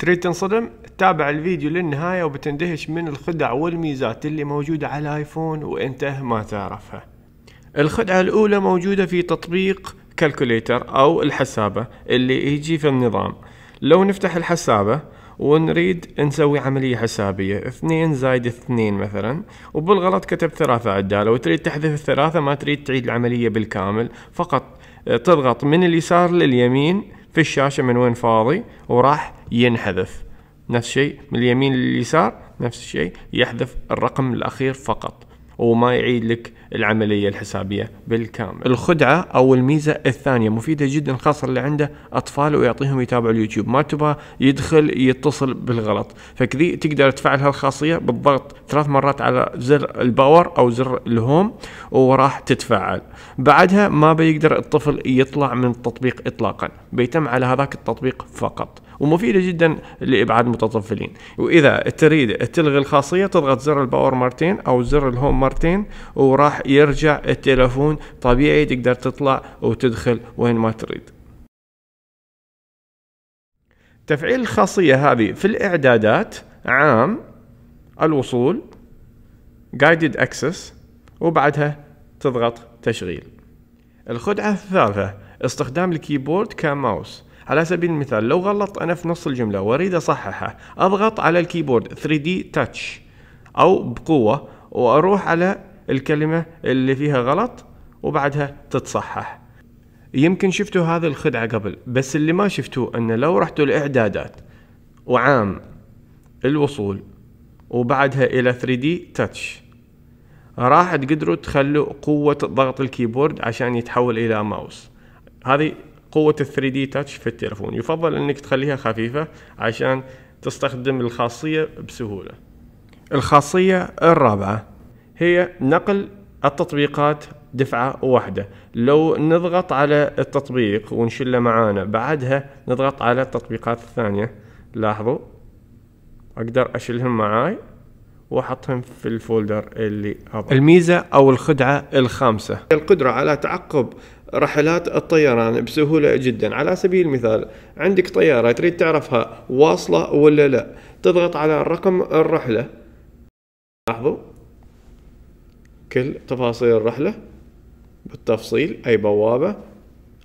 تريد تنصدم تابع الفيديو للنهاية وبتندهش من الخدع والميزات اللي موجودة على ايفون وانت ما تعرفها الخدعة الاولى موجودة في تطبيق كالكوليتر او الحسابة اللي يجي في النظام لو نفتح الحسابة ونريد نسوي عملية حسابية اثنين زايد اثنين مثلا وبالغلط كتب ثلاثة عدالة وتريد تحذف الثلاثة ما تريد تعيد العملية بالكامل فقط تضغط من اليسار لليمين في الشاشة من وين فاضي وراح ينحذف نفس الشيء من اليمين لليسار نفس الشيء يحذف الرقم الأخير فقط وما يعيد لك العملية الحسابية بالكامل الخدعة أو الميزة الثانية مفيدة جدا خاصة اللي عنده أطفال ويعطيهم يتابعوا اليوتيوب ما تبغى يدخل يتصل بالغلط فكذي تقدر تفعل هالخاصية بالضغط ثلاث مرات على زر الباور أو زر الهوم وراح تتفعل بعدها ما بيقدر الطفل يطلع من التطبيق إطلاقا بيتم على هذاك التطبيق فقط ومفيدة جدا لإبعاد المتطفلين وإذا تريد تلغي الخاصية تضغط زر الباور مرتين أو زر الهوم مرتين وراح يرجع التلفون طبيعي تقدر تطلع وتدخل وين ما تريد تفعيل الخاصية هذه في الإعدادات عام الوصول guided access وبعدها تضغط تشغيل الخدعة الثالثة استخدام الكيبورد كماوس على سبيل المثال لو غلطت أنا في نص الجملة وأريد أصححها أضغط على الكيبورد 3D Touch أو بقوة وأروح على الكلمة اللي فيها غلط وبعدها تتصحح يمكن شفتوا هذه الخدعة قبل بس اللي ما شفتوه أن لو رحتوا الإعدادات وعام الوصول وبعدها إلى 3D Touch راح تقدروا تخلوا قوة ضغط الكيبورد عشان يتحول إلى ماوس هذه قوة الثري 3 دي تاتش في التلفون يفضل انك تخليها خفيفة عشان تستخدم الخاصية بسهولة الخاصية الرابعة هي نقل التطبيقات دفعة واحدة لو نضغط على التطبيق ونشله معانا بعدها نضغط على التطبيقات الثانية لاحظوا اقدر اشيلهم معاي واحطهم في الفولدر اللي أبقى. الميزة او الخدعة الخامسة القدرة على تعقب رحلات الطيران بسهولة جدا على سبيل المثال عندك طيارة تريد تعرفها واصلة ولا لا تضغط على رقم الرحلة لاحظوا كل تفاصيل الرحلة بالتفصيل أي بوابة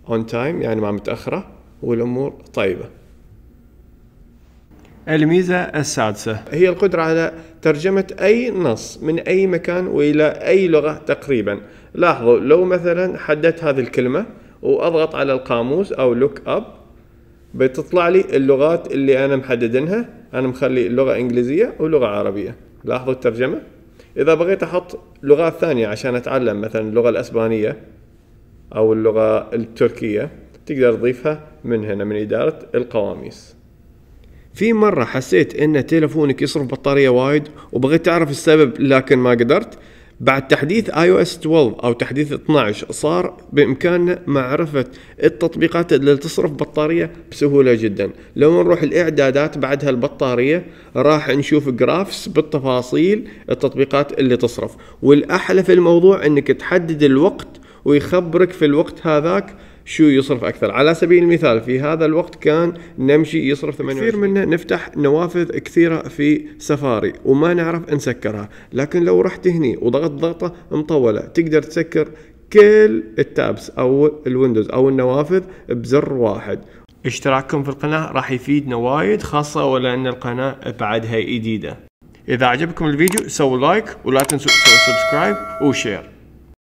اون تايم يعني ما متأخرة والأمور طيبة الميزة السادسة هي القدرة على ترجمة أي نص من أي مكان وإلى أي لغة تقريبا لاحظوا لو مثلا حددت هذه الكلمة وأضغط على القاموس أو لوك أب بتطلع لي اللغات اللي أنا محددنها أنا مخلي اللغة إنجليزية ولغة عربية لاحظوا الترجمة إذا بغيت أحط لغات ثانية عشان أتعلم مثلا اللغة الأسبانية أو اللغة التركية تقدر تضيفها من هنا من إدارة القواميس في مرة حسيت ان تلفونك يصرف بطارية وايد وبغيت تعرف السبب لكن ما قدرت بعد تحديث اي او اس 12 او تحديث 12 صار بامكاننا معرفه التطبيقات اللي تصرف بطاريه بسهوله جدا لو نروح الاعدادات بعد هالبطاريه راح نشوف جرافس بالتفاصيل التطبيقات اللي تصرف والاحلى في الموضوع انك تحدد الوقت ويخبرك في الوقت هذاك شو يصرف اكثر على سبيل المثال في هذا الوقت كان نمشي يصرف 28 كثير منا نفتح نوافذ كثيره في سفاري وما نعرف نسكرها لكن لو رحت هني وضغط ضغطه مطوله تقدر تسكر كل التابس او الويندوز او النوافذ بزر واحد اشتراككم في القناة راح يفيدنا وايد خاصة ولأن القناة بعدها جديدة إذا عجبكم الفيديو سووا لايك ولا تنسوا سووا سبسكرايب وشير